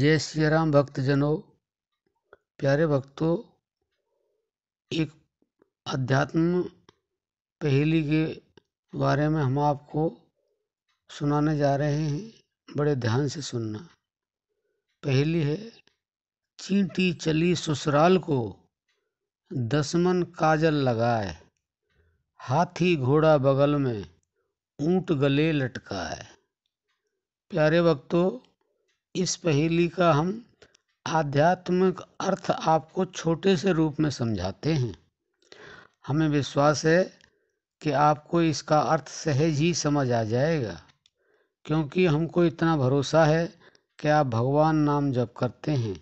जय श्री राम भक्तजनों प्यारे भक्तों एक अध्यात्म पहेली के बारे में हम आपको सुनाने जा रहे हैं बड़े ध्यान से सुनना पहेली है चींटी चली ससुराल को दसमन काजल लगाए हाथी घोड़ा बगल में ऊंट गले लटकाए प्यारे भक्तों इस पहेली का हम आध्यात्मिक अर्थ आपको छोटे से रूप में समझाते हैं हमें विश्वास है कि आपको इसका अर्थ सहज ही समझ आ जाएगा क्योंकि हमको इतना भरोसा है कि आप भगवान नाम जप करते हैं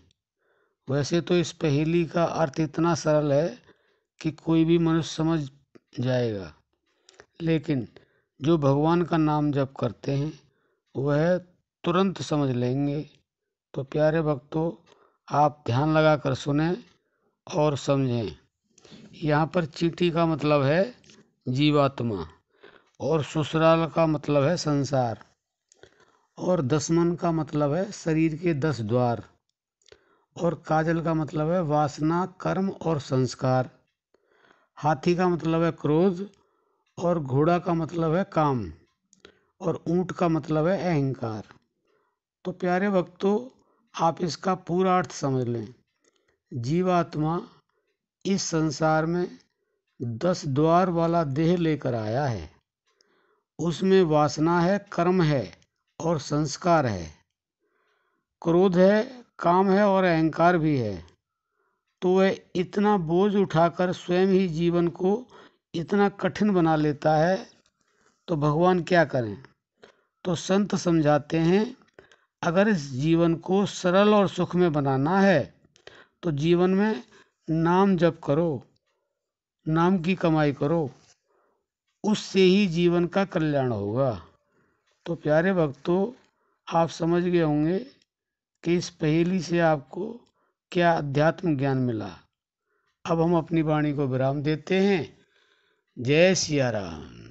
वैसे तो इस पहेली का अर्थ इतना सरल है कि कोई भी मनुष्य समझ जाएगा लेकिन जो भगवान का नाम जप करते हैं वह तुरंत समझ लेंगे तो प्यारे भक्तों आप ध्यान लगाकर सुने और समझें यहाँ पर चीटी का मतलब है जीवात्मा और ससुराल का मतलब है संसार और दसमन का मतलब है शरीर के दस द्वार और काजल का मतलब है वासना कर्म और संस्कार हाथी का मतलब है क्रोध और घोड़ा का मतलब है काम और ऊंट का मतलब है अहंकार तो प्यारे भक्तों आप इसका पूरा अर्थ समझ लें जीवात्मा इस संसार में दस द्वार वाला देह लेकर आया है उसमें वासना है कर्म है और संस्कार है क्रोध है काम है और अहंकार भी है तो वह इतना बोझ उठाकर स्वयं ही जीवन को इतना कठिन बना लेता है तो भगवान क्या करें तो संत समझाते हैं अगर इस जीवन को सरल और सुखमय बनाना है तो जीवन में नाम जप करो नाम की कमाई करो उससे ही जीवन का कल्याण होगा तो प्यारे भक्तों आप समझ गए होंगे कि इस पहेली से आपको क्या अध्यात्म ज्ञान मिला अब हम अपनी वाणी को विराम देते हैं जय सिया राम